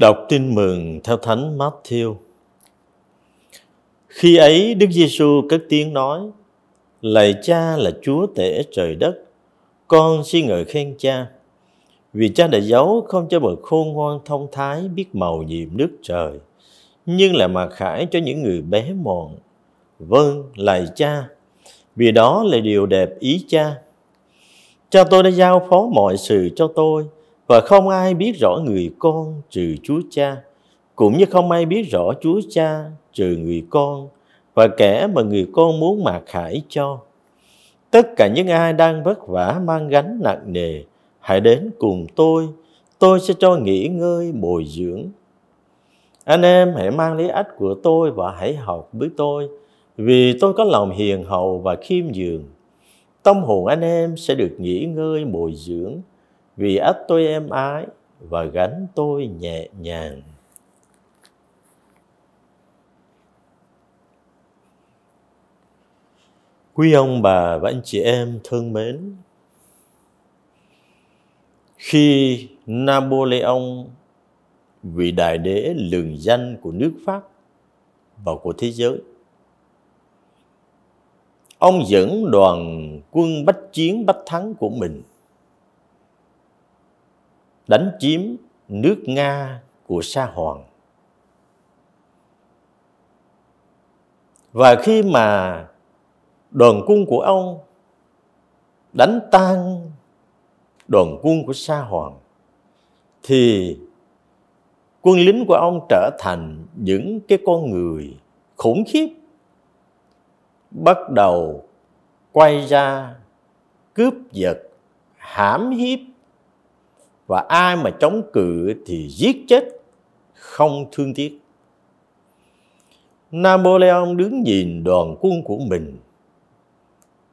Đọc tin mừng theo Thánh Matthew. Khi ấy Đức Giêsu cất tiếng nói: Lạy Cha là Chúa tể trời đất, con xin ngợi khen Cha, vì Cha đã giấu không cho bậc khôn ngoan thông thái biết màu nhiệm nước trời, nhưng lại mặc khải cho những người bé mòn Vâng, lạy Cha, vì đó là điều đẹp ý Cha. Cha tôi đã giao phó mọi sự cho tôi, và không ai biết rõ người con trừ Chúa Cha, cũng như không ai biết rõ Chúa Cha trừ người con và kẻ mà người con muốn mặc khải cho. Tất cả những ai đang vất vả mang gánh nặng nề, hãy đến cùng tôi, tôi sẽ cho nghỉ ngơi bồi dưỡng. Anh em hãy mang lấy ách của tôi và hãy học với tôi, vì tôi có lòng hiền hậu và khiêm nhường. Tâm hồn anh em sẽ được nghỉ ngơi bồi dưỡng, vì ách tôi êm ái và gánh tôi nhẹ nhàng quý ông bà và anh chị em thương mến khi Napoleon vị đại đế lừng danh của nước Pháp và của thế giới ông dẫn đoàn quân bách chiến bách thắng của mình đánh chiếm nước Nga của Sa Hoàng. Và khi mà đoàn quân của ông đánh tan đoàn quân của Sa Hoàng thì quân lính của ông trở thành những cái con người khủng khiếp bắt đầu quay ra cướp giật hãm hiếp và ai mà chống cự thì giết chết không thương tiếc Napoleon đứng nhìn đoàn quân của mình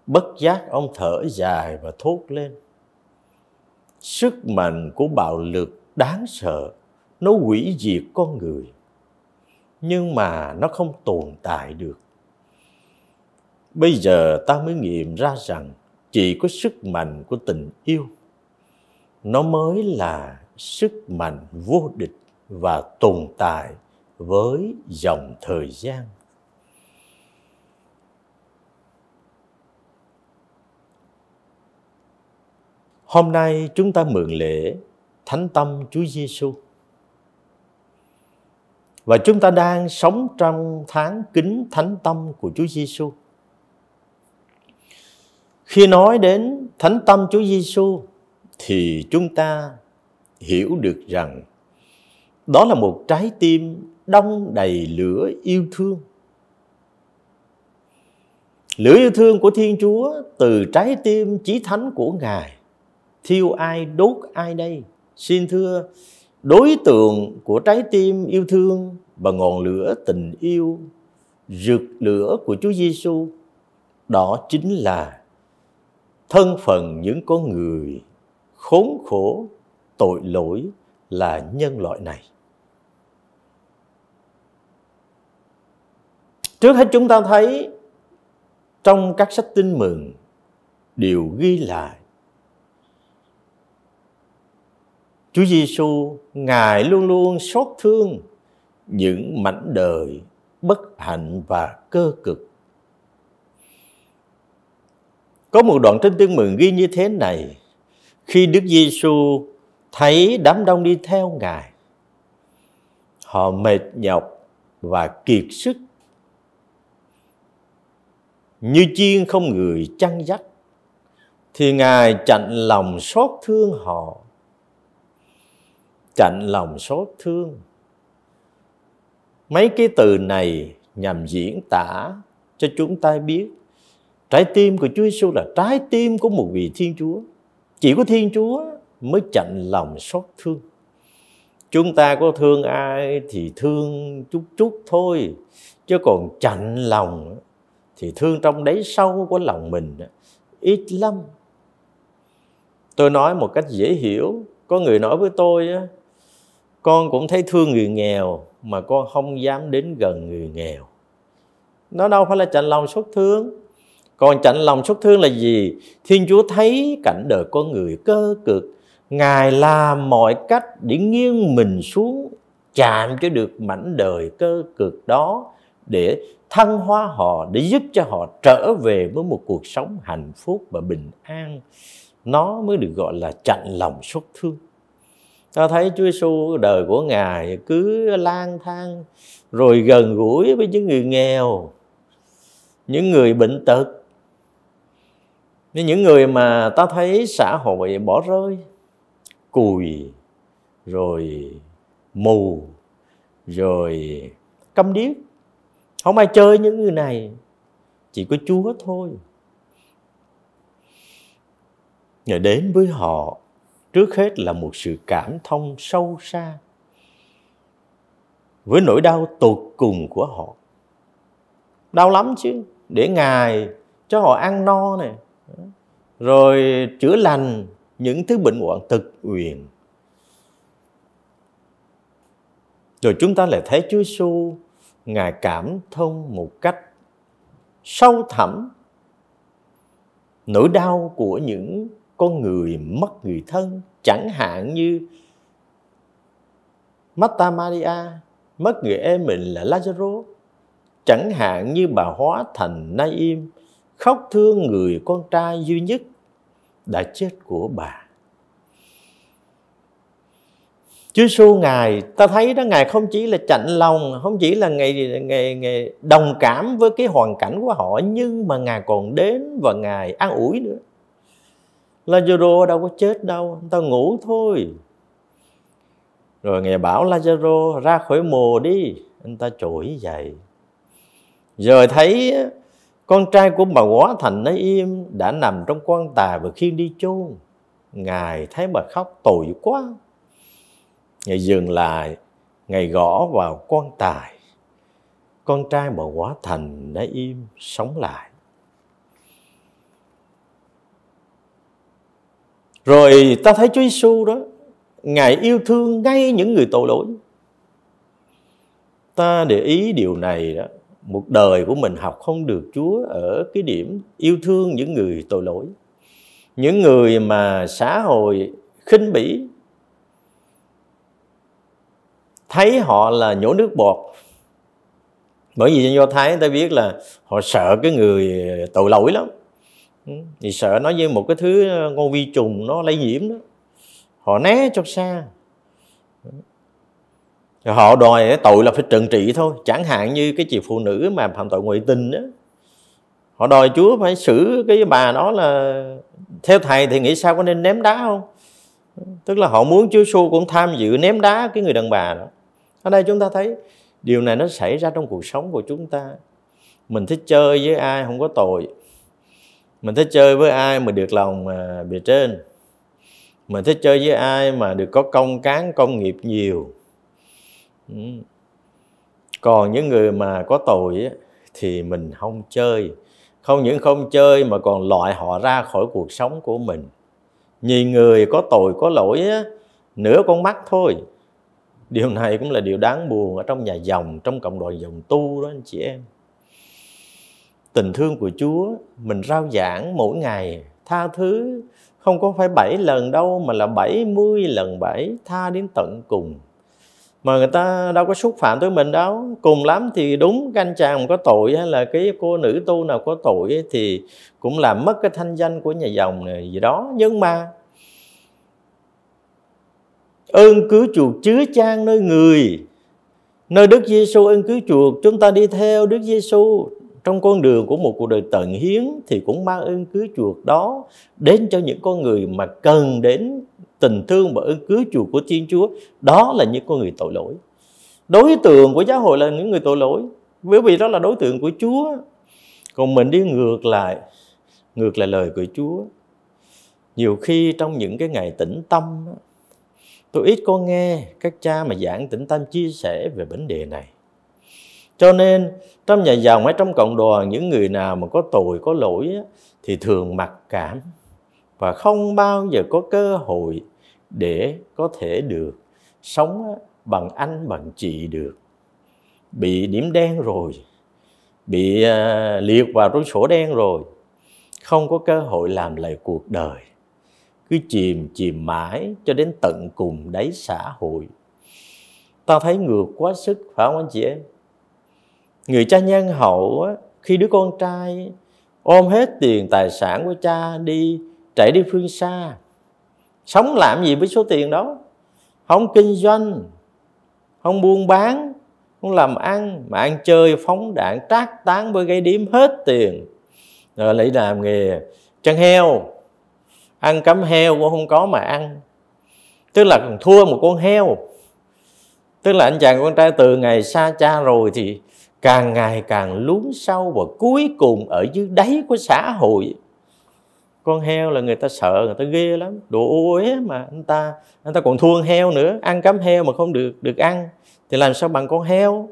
bất giác ông thở dài và thốt lên sức mạnh của bạo lực đáng sợ nó hủy diệt con người nhưng mà nó không tồn tại được bây giờ ta mới nghiệm ra rằng chỉ có sức mạnh của tình yêu nó mới là sức mạnh vô địch và tồn tại với dòng thời gian Hôm nay chúng ta mượn lễ Thánh Tâm Chúa Giêsu và chúng ta đang sống trong tháng kính Thánh Tâm của Chúa Giêsu. Khi nói đến Thánh Tâm Chúa Giêsu thì chúng ta hiểu được rằng đó là một trái tim đông đầy lửa yêu thương lửa yêu thương của thiên chúa từ trái tim chí thánh của ngài thiêu ai đốt ai đây xin thưa đối tượng của trái tim yêu thương và ngọn lửa tình yêu rực lửa của Chúa Giêsu đó chính là thân phận những con người khốn khổ, tội lỗi là nhân loại này. Trước hết chúng ta thấy trong các sách tin mừng đều ghi lại Chúa Giêsu ngài luôn luôn xót thương những mảnh đời bất hạnh và cơ cực. Có một đoạn trên tin mừng ghi như thế này: khi Đức Giêsu thấy đám đông đi theo Ngài, họ mệt nhọc và kiệt sức như chiên không người chăn dắt thì ngài chặn lòng xót thương họ chặn lòng xót thương mấy cái từ này nhằm diễn tả cho chúng ta biết trái tim của Chúa Giêsu là trái tim của một vị Thiên Chúa chỉ có Thiên Chúa mới chạnh lòng xót thương Chúng ta có thương ai thì thương chút chút thôi Chứ còn chạnh lòng thì thương trong đấy sâu của lòng mình ít lắm Tôi nói một cách dễ hiểu Có người nói với tôi Con cũng thấy thương người nghèo Mà con không dám đến gần người nghèo Nó đâu phải là chạnh lòng xót thương còn chạnh lòng xót thương là gì? Thiên Chúa thấy cảnh đời con người cơ cực. Ngài làm mọi cách để nghiêng mình xuống chạm cho được mảnh đời cơ cực đó để thăng hoa họ, để giúp cho họ trở về với một cuộc sống hạnh phúc và bình an. Nó mới được gọi là chạnh lòng xót thương. Ta thấy Chúa Giêsu đời của Ngài cứ lang thang rồi gần gũi với những người nghèo, những người bệnh tật, nhưng những người mà ta thấy xã hội bỏ rơi cùi rồi mù rồi câm điếc không ai chơi những người này chỉ có chúa thôi nhờ đến với họ trước hết là một sự cảm thông sâu xa với nỗi đau tột cùng của họ đau lắm chứ để ngài cho họ ăn no này rồi chữa lành những thứ bệnh hoạn thực quyền rồi chúng ta lại thấy Chúa Giêsu ngài cảm thông một cách sâu thẳm nỗi đau của những con người mất người thân chẳng hạn như Marta Maria mất người em mình là Lazaro chẳng hạn như bà hóa thành Naim khóc thương người con trai duy nhất đã chết của bà. Chúa Giêsu ngài ta thấy đó ngài không chỉ là chạnh lòng, không chỉ là ngài ngài ngài đồng cảm với cái hoàn cảnh của họ nhưng mà ngài còn đến và ngài an ủi nữa. Lazaro đâu có chết đâu, tao ngủ thôi. Rồi ngài bảo Lazaro ra khỏi mồ đi, anh ta trỗi dậy. Rồi thấy con trai của bà Quá Thành nói im đã nằm trong quan tài và khiêng đi chôn. Ngài thấy bà khóc tội quá. Ngài dừng lại, Ngài gõ vào quan tài. Con trai bà Quá Thành nói im sống lại. Rồi ta thấy Chúa Giêsu đó, Ngài yêu thương ngay những người tội lỗi. Ta để ý điều này đó, một đời của mình học không được Chúa ở cái điểm yêu thương những người tội lỗi những người mà xã hội khinh bỉ thấy họ là nhổ nước bọt bởi vì do thái người ta biết là họ sợ cái người tội lỗi lắm thì sợ nó như một cái thứ con vi trùng nó lây nhiễm đó họ né cho xa thì họ đòi tội là phải trừng trị thôi chẳng hạn như cái chị phụ nữ mà phạm tội ngoại tình đó họ đòi chúa phải xử cái bà đó là theo thầy thì nghĩ sao có nên ném đá không tức là họ muốn chúa xu cũng tham dự ném đá cái người đàn bà đó ở đây chúng ta thấy điều này nó xảy ra trong cuộc sống của chúng ta mình thích chơi với ai không có tội mình thích chơi với ai mà được lòng mà bề trên mình thích chơi với ai mà được có công cán công nghiệp nhiều Ừ. còn những người mà có tội thì mình không chơi không những không chơi mà còn loại họ ra khỏi cuộc sống của mình nhìn người có tội có lỗi nửa con mắt thôi điều này cũng là điều đáng buồn ở trong nhà dòng trong cộng đoàn dòng tu đó anh chị em tình thương của chúa mình rao giảng mỗi ngày tha thứ không có phải bảy lần đâu mà là bảy mươi lần bảy tha đến tận cùng mà người ta đâu có xúc phạm tới mình đâu cùng lắm thì đúng cái anh chàng có tội hay là cái cô nữ tu nào có tội thì cũng làm mất cái thanh danh của nhà dòng này gì đó nhưng mà ơn cứu chuộc chứa chan nơi người nơi Đức Giêsu ơn cứu chuộc chúng ta đi theo Đức Giêsu trong con đường của một cuộc đời tận hiến thì cũng mang ơn cứu chuộc đó đến cho những con người mà cần đến tình thương và ơn cứu chuộc của Thiên Chúa đó là những con người tội lỗi đối tượng của giáo hội là những người tội lỗi bởi vì đó là đối tượng của Chúa còn mình đi ngược lại ngược lại lời của Chúa nhiều khi trong những cái ngày tĩnh tâm tôi ít có nghe các cha mà giảng tĩnh tâm chia sẻ về vấn đề này cho nên trong nhà giàu hay trong cộng đoàn những người nào mà có tội có lỗi thì thường mặc cảm và không bao giờ có cơ hội để có thể được sống bằng anh bằng chị được bị điểm đen rồi bị à, liệt vào trong sổ đen rồi không có cơ hội làm lại cuộc đời cứ chìm chìm mãi cho đến tận cùng đáy xã hội ta thấy ngược quá sức phải không anh chị em người cha nhân hậu khi đứa con trai ôm hết tiền tài sản của cha đi trẻ đi phương xa sống làm gì với số tiền đó không kinh doanh không buôn bán không làm ăn mà ăn chơi phóng đạn trác tán với gây điếm hết tiền rồi ờ, lại làm nghề chăn heo ăn cắm heo cũng không có mà ăn tức là còn thua một con heo tức là anh chàng con trai từ ngày xa cha rồi thì càng ngày càng lún sâu và cuối cùng ở dưới đáy của xã hội con heo là người ta sợ người ta ghê lắm đồ uế mà anh ta anh ta còn thương heo nữa ăn cắm heo mà không được được ăn thì làm sao bằng con heo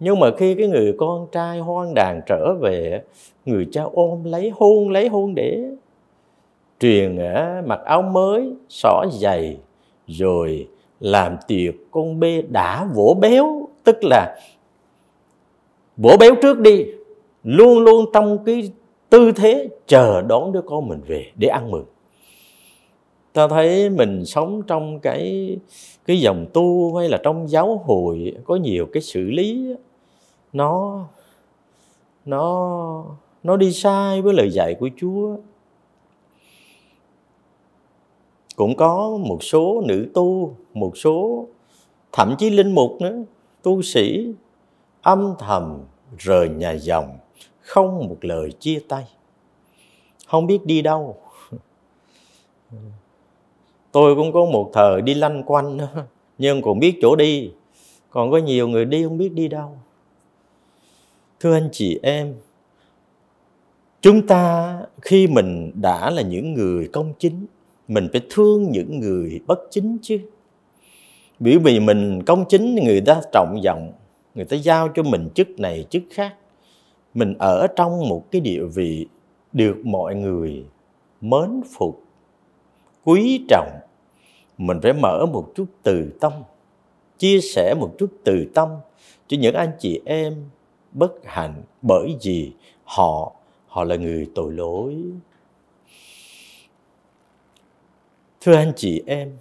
nhưng mà khi cái người con trai hoang đàn trở về người cha ôm lấy hôn lấy hôn để truyền à, mặc áo mới xỏ giày rồi làm tiệc con bê đã vỗ béo tức là vỗ béo trước đi luôn luôn trong cái tư thế chờ đón đứa con mình về để ăn mừng ta thấy mình sống trong cái cái dòng tu hay là trong giáo hội có nhiều cái xử lý nó nó nó đi sai với lời dạy của Chúa cũng có một số nữ tu một số thậm chí linh mục nữa tu sĩ âm thầm rời nhà dòng không một lời chia tay không biết đi đâu tôi cũng có một thời đi lanh quanh nhưng cũng biết chỗ đi còn có nhiều người đi không biết đi đâu thưa anh chị em chúng ta khi mình đã là những người công chính mình phải thương những người bất chính chứ bởi vì mình công chính người ta trọng vọng người ta giao cho mình chức này chức khác mình ở trong một cái địa vị được mọi người mến phục quý trọng mình phải mở một chút từ tâm chia sẻ một chút từ tâm cho những anh chị em bất hạnh bởi vì họ họ là người tội lỗi thưa anh chị em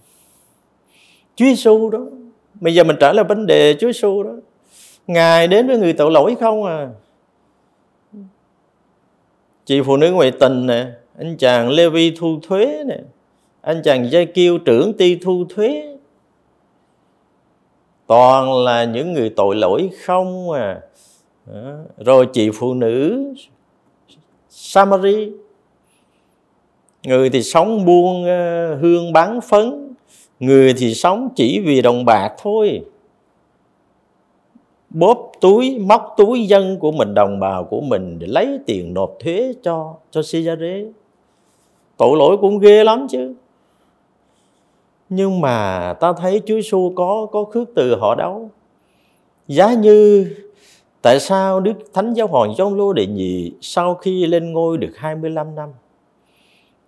Chúa Giêsu đó bây giờ mình trở lại vấn đề Chúa Giêsu đó Ngài đến với người tội lỗi không à chị phụ nữ ngoại tình nè anh chàng lê vi thu thuế nè anh chàng giai kiêu trưởng ti thu thuế toàn là những người tội lỗi không à rồi chị phụ nữ Samari người thì sống buôn ờ, hương bán phấn người thì sống chỉ vì đồng bạc thôi bóp túi móc túi dân của mình đồng bào của mình để lấy tiền nộp thuế cho cho Caesare tội lỗi cũng ghê lắm chứ nhưng mà ta thấy Chúa Giêsu có có khước từ họ đâu giá như tại sao Đức Thánh Giáo Hoàng John Lô Đệ Nhị sau khi lên ngôi được 25 năm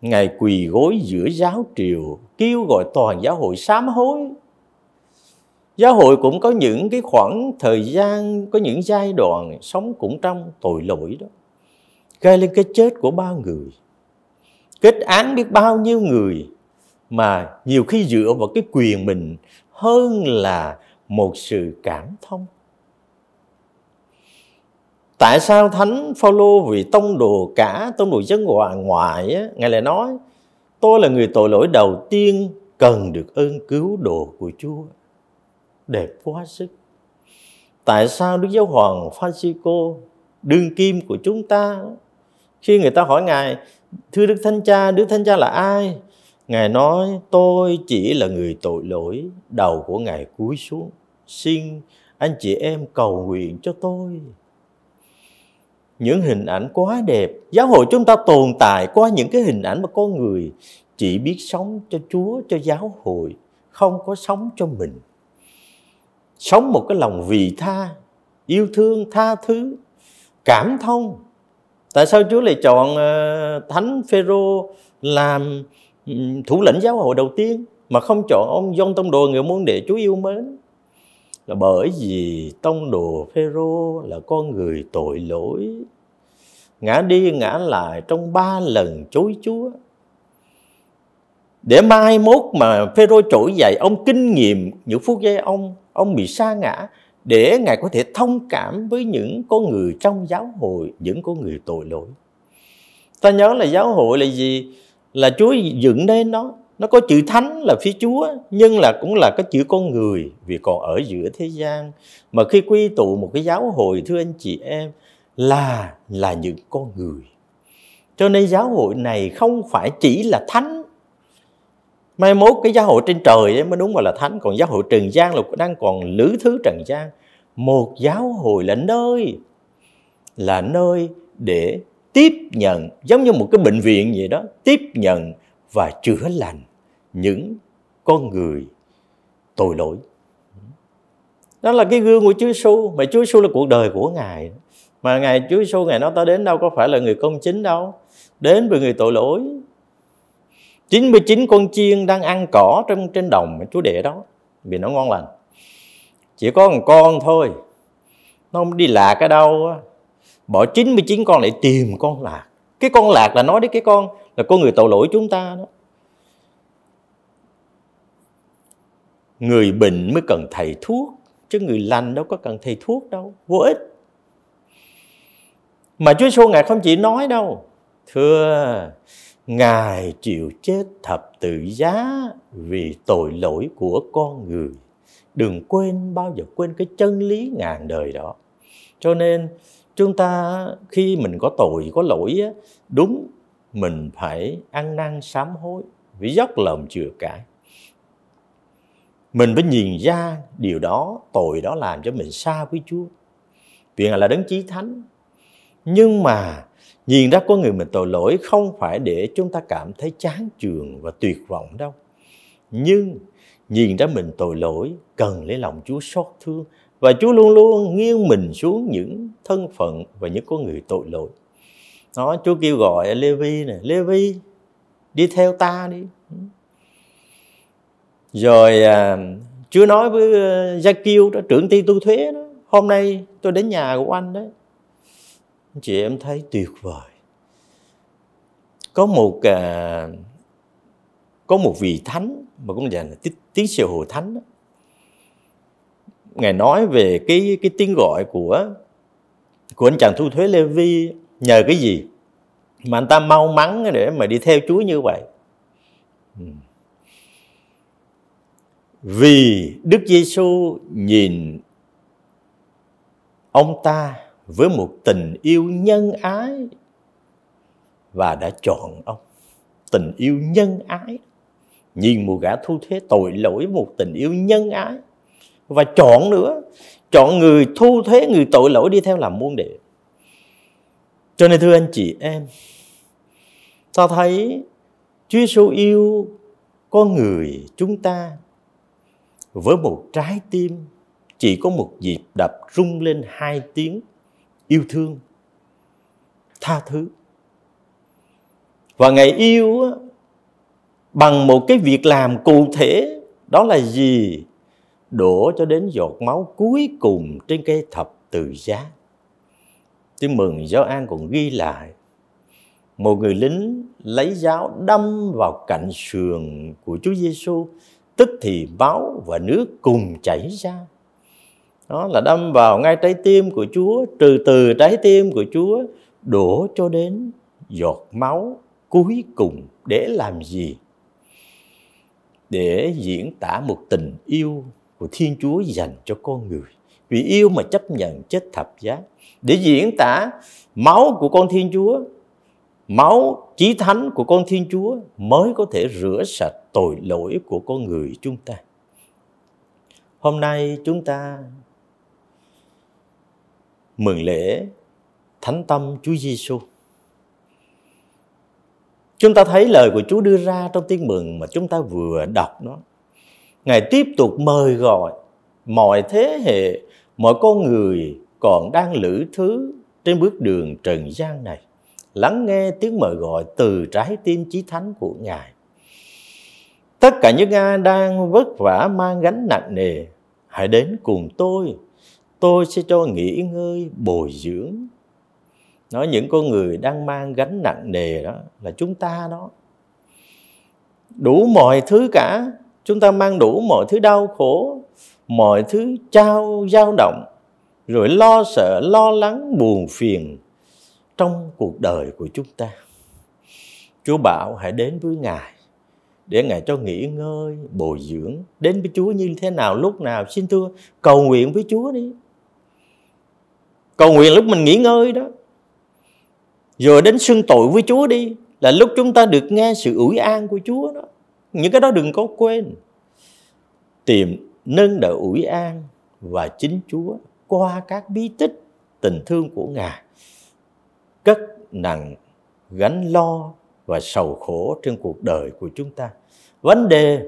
Ngài quỳ gối giữa giáo triều kêu gọi toàn giáo hội sám hối giáo hội cũng có những cái khoảng thời gian có những giai đoạn sống cũng trong tội lỗi đó gây lên cái chết của bao người kết án biết bao nhiêu người mà nhiều khi dựa vào cái quyền mình hơn là một sự cảm thông tại sao thánh Phaolô vì tông đồ cả tông đồ dân ngoại ngoại á, ngài lại nói tôi là người tội lỗi đầu tiên cần được ơn cứu độ của Chúa đẹp quá sức tại sao đức giáo hoàng Francisco đương kim của chúng ta khi người ta hỏi ngài thưa đức thánh cha đức thánh cha là ai ngài nói tôi chỉ là người tội lỗi đầu của ngài cúi xuống xin anh chị em cầu nguyện cho tôi những hình ảnh quá đẹp giáo hội chúng ta tồn tại qua những cái hình ảnh mà con người chỉ biết sống cho chúa cho giáo hội không có sống cho mình sống một cái lòng vị tha yêu thương tha thứ cảm thông tại sao chúa lại chọn ờ, thánh phêrô làm thủ lĩnh giáo hội đầu tiên mà không chọn ông John Tông Đồ người muốn để Chúa yêu mến là bởi vì Tông Đồ Phêrô là con người tội lỗi ngã đi ngã lại trong ba lần chối Chúa để mai mốt mà Phêrô trỗi dậy ông kinh nghiệm những phút giây ông ông bị sa ngã để ngài có thể thông cảm với những con người trong giáo hội những con người tội lỗi ta nhớ là giáo hội là gì là chúa dựng nên nó nó có chữ thánh là phía chúa nhưng là cũng là cái chữ con người vì còn ở giữa thế gian mà khi quy tụ một cái giáo hội thưa anh chị em là là những con người cho nên giáo hội này không phải chỉ là thánh mai mốt cái giáo hội trên trời ấy mới đúng gọi là thánh còn giáo hội trần gian là đang còn lữ thứ trần gian một giáo hội là nơi là nơi để tiếp nhận giống như một cái bệnh viện vậy đó tiếp nhận và chữa lành những con người tội lỗi đó là cái gương của Chúa Giêsu mà Chúa Giêsu là cuộc đời của ngài mà ngài Chúa Giêsu ngài nói ta đến đâu có phải là người công chính đâu đến với người tội lỗi 99 con chiên đang ăn cỏ trong trên đồng mà chúa để đó vì nó ngon lành chỉ có một con thôi nó không đi lạc ở đâu bỏ 99 con lại tìm con lạc cái con lạc là nói đến cái con là con người tội lỗi chúng ta đó người bệnh mới cần thầy thuốc chứ người lành đâu có cần thầy thuốc đâu vô ích mà Chúa Giêsu ngài không chỉ nói đâu thưa Ngài chịu chết thập tự giá vì tội lỗi của con người. Đừng quên bao giờ quên cái chân lý ngàn đời đó. Cho nên chúng ta khi mình có tội, có lỗi á, đúng mình phải ăn năn sám hối vì dốc lòng chừa cãi. Mình phải nhìn ra điều đó, tội đó làm cho mình xa với Chúa. Vì Ngài là đấng chí thánh. Nhưng mà Nhìn ra con người mình tội lỗi không phải để chúng ta cảm thấy chán chường và tuyệt vọng đâu. Nhưng nhìn ra mình tội lỗi cần lấy lòng Chúa xót thương và Chúa luôn luôn nghiêng mình xuống những thân phận và những con người tội lỗi. Đó, Chúa kêu gọi Levi nè, Levi đi theo ta đi. Rồi à, Chúa nói với à, Gia Kiêu đó, trưởng ty tu thuế đó, hôm nay tôi đến nhà của anh đấy, chị em thấy tuyệt vời có một à, có một vị thánh mà cũng là tiến sĩ hồ thánh ngài nói về cái cái tiếng gọi của của anh chàng thu thuế lê vi nhờ cái gì mà anh ta mau mắn để mà đi theo chúa như vậy vì đức giêsu nhìn ông ta với một tình yêu nhân ái và đã chọn ông tình yêu nhân ái nhìn một gã thu thế tội lỗi một tình yêu nhân ái và chọn nữa chọn người thu thế người tội lỗi đi theo làm môn đệ cho nên thưa anh chị em ta thấy Chúa Giêsu yêu con người chúng ta với một trái tim chỉ có một nhịp đập rung lên hai tiếng yêu thương tha thứ và ngày yêu bằng một cái việc làm cụ thể đó là gì đổ cho đến giọt máu cuối cùng trên cây thập tự giá tiếng mừng giáo an còn ghi lại một người lính lấy giáo đâm vào cạnh sườn của Chúa Giêsu, tức thì máu và nước cùng chảy ra đó là đâm vào ngay trái tim của Chúa trừ từ trái tim của Chúa đổ cho đến giọt máu cuối cùng để làm gì để diễn tả một tình yêu của Thiên Chúa dành cho con người vì yêu mà chấp nhận chết thập giá để diễn tả máu của con Thiên Chúa máu chí thánh của con Thiên Chúa mới có thể rửa sạch tội lỗi của con người chúng ta hôm nay chúng ta mừng lễ Thánh Tâm Chúa Giêsu. Chúng ta thấy lời của Chúa đưa ra trong tiếng mừng mà chúng ta vừa đọc đó. Ngài tiếp tục mời gọi mọi thế hệ, mọi con người còn đang lữ thứ trên bước đường trần gian này lắng nghe tiếng mời gọi từ trái tim chí thánh của Ngài. Tất cả những ai đang vất vả mang gánh nặng nề, hãy đến cùng tôi tôi sẽ cho nghỉ ngơi bồi dưỡng nói những con người đang mang gánh nặng nề đó là chúng ta đó đủ mọi thứ cả chúng ta mang đủ mọi thứ đau khổ mọi thứ trao dao động rồi lo sợ lo lắng buồn phiền trong cuộc đời của chúng ta chúa bảo hãy đến với ngài để ngài cho nghỉ ngơi bồi dưỡng đến với chúa như thế nào lúc nào xin thưa cầu nguyện với chúa đi cầu nguyện lúc mình nghỉ ngơi đó rồi đến xưng tội với Chúa đi là lúc chúng ta được nghe sự ủi an của Chúa đó những cái đó đừng có quên tìm nâng đỡ ủi an và chính Chúa qua các bí tích tình thương của Ngài cất nặng gánh lo và sầu khổ trên cuộc đời của chúng ta vấn đề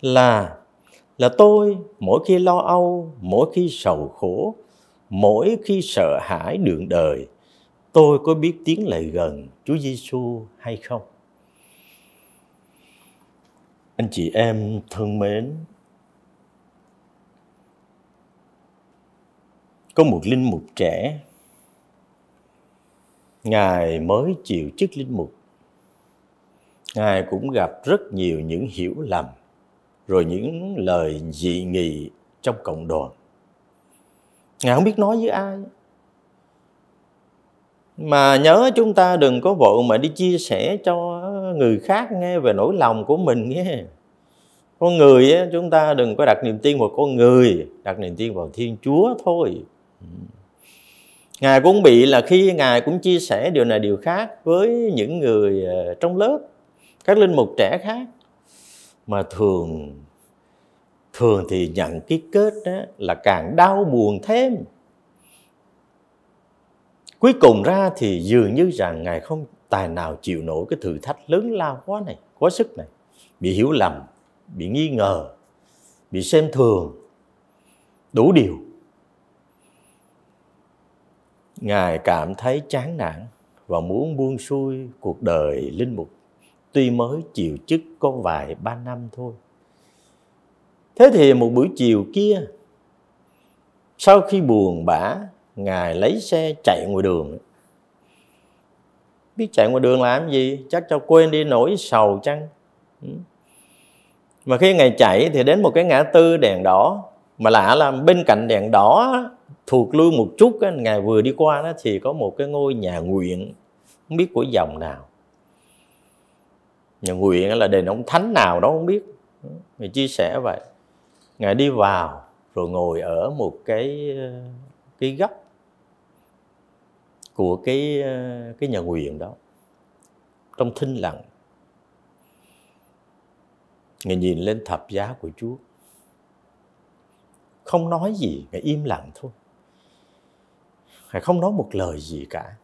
là là tôi mỗi khi lo âu mỗi khi sầu khổ mỗi khi sợ hãi đường đời tôi có biết tiếng lại gần Chúa Giêsu hay không? Anh chị em thân mến, có một linh mục trẻ ngài mới chịu chức linh mục ngài cũng gặp rất nhiều những hiểu lầm rồi những lời dị nghị trong cộng đoàn ngài không biết nói với ai mà nhớ chúng ta đừng có vội mà đi chia sẻ cho người khác nghe về nỗi lòng của mình nghe con người ấy, chúng ta đừng có đặt niềm tin vào con người đặt niềm tin vào thiên chúa thôi ngài cũng bị là khi ngài cũng chia sẻ điều này điều khác với những người ờ, trong lớp các linh mục trẻ khác mà thường thường thì nhận cái kết đó là càng đau buồn thêm cuối cùng ra thì dường như rằng ngài không tài nào chịu nổi cái thử thách lớn lao quá này quá sức này bị hiểu lầm bị nghi ngờ bị xem thường đủ điều ngài cảm thấy chán nản và muốn buông xuôi cuộc đời linh mục tuy mới chịu chức có vài ba năm thôi thế thì một buổi chiều kia sau khi buồn bã ngài lấy xe chạy ngoài đường biết chạy ngoài đường làm gì chắc cho quên đi nỗi sầu chăng ừ. mà khi ngài chạy thì đến một cái ngã tư đèn đỏ mà lạ là bên cạnh đèn đỏ thuộc lưu một chút ngài vừa đi qua đó thì có một cái ngôi nhà nguyện không biết của dòng nào nhà nguyện là đền ông thánh nào đó không biết ừ, người chia sẻ vậy ngài đi vào rồi ngồi ở một cái ờ, cái góc của cái ờ, cái nhà nguyện đó trong thinh lặng ngài nhìn lên thập giá của chúa không nói gì ngài im lặng thôi ngài không nói một lời gì cả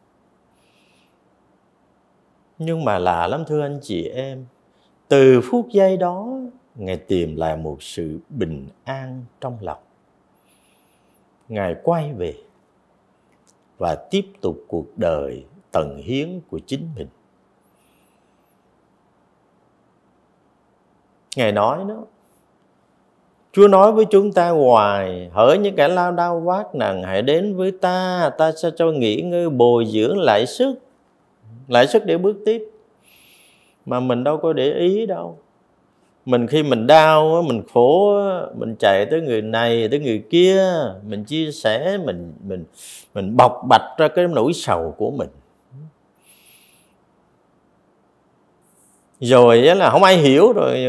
nhưng mà lạ lắm thưa anh chị em từ phút giây đó ngài tìm lại một sự bình an trong lòng ngài quay về và tiếp tục cuộc đời tận hiến của chính mình ngài nói đó Chúa nói với chúng ta hoài Hỡi những kẻ lao đao vác nặng Hãy đến với ta Ta sẽ cho nghỉ ngơi bồi dưỡng lại sức Lại sức để bước tiếp Mà mình đâu có để ý đâu mình khi mình đau mình khổ mình chạy tới người này tới người kia mình chia sẻ mình mình mình bộc bạch ra cái nỗi sầu của mình rồi là không ai hiểu rồi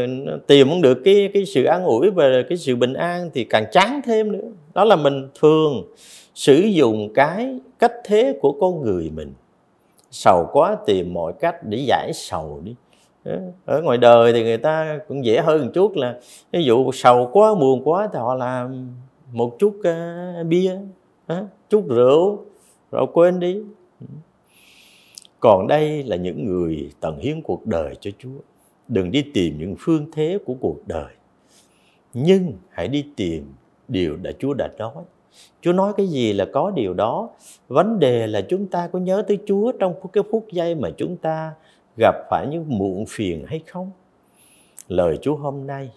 tìm không được cái cái sự an ủi về cái sự bình an thì càng chán thêm nữa đó là mình thường sử dụng cái cách thế của con người mình sầu quá tìm mọi cách để giải sầu đi Ờ, ở ngoài đời thì người ta cũng dễ hơn một chút là ví dụ sầu quá buồn quá thì họ làm một chút uh, bia uh, chút rượu rồi quên đi còn đây là những người tận hiến cuộc đời cho chúa đừng đi tìm những phương thế của cuộc đời nhưng hãy đi tìm điều đã chúa đã nói chúa nói cái gì là có điều đó vấn đề là chúng ta có nhớ tới chúa trong cái phút giây mà chúng ta gặp phải những muộn phiền hay không lời chúa hôm nay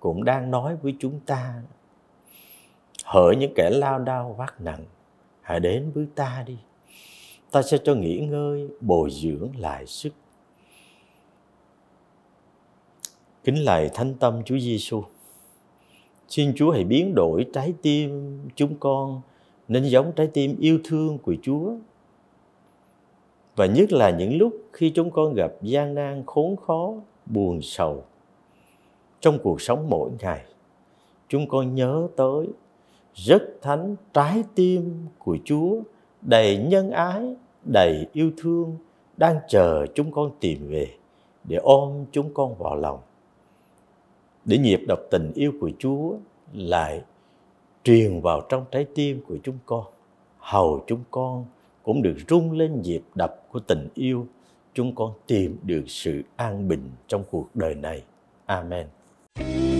cũng đang nói với chúng ta hỡi những kẻ lao đao vác nặng hãy đến với ta đi ta sẽ cho nghỉ ngơi bồi dưỡng lại sức kính lạy thánh tâm chúa giêsu xin chúa hãy biến đổi trái tim chúng con nên giống trái tim yêu thương của chúa và nhất là những lúc khi chúng con gặp gian nan khốn khó buồn sầu trong cuộc sống mỗi ngày chúng con nhớ tới rất thánh trái tim của chúa đầy nhân ái đầy yêu thương đang chờ chúng con tìm về để ôm chúng con vào lòng để nhịp đập tình yêu của chúa lại truyền vào trong trái tim của chúng con hầu chúng con cũng được rung lên nhịp đập của tình yêu chúng con tìm được sự an bình trong cuộc đời này amen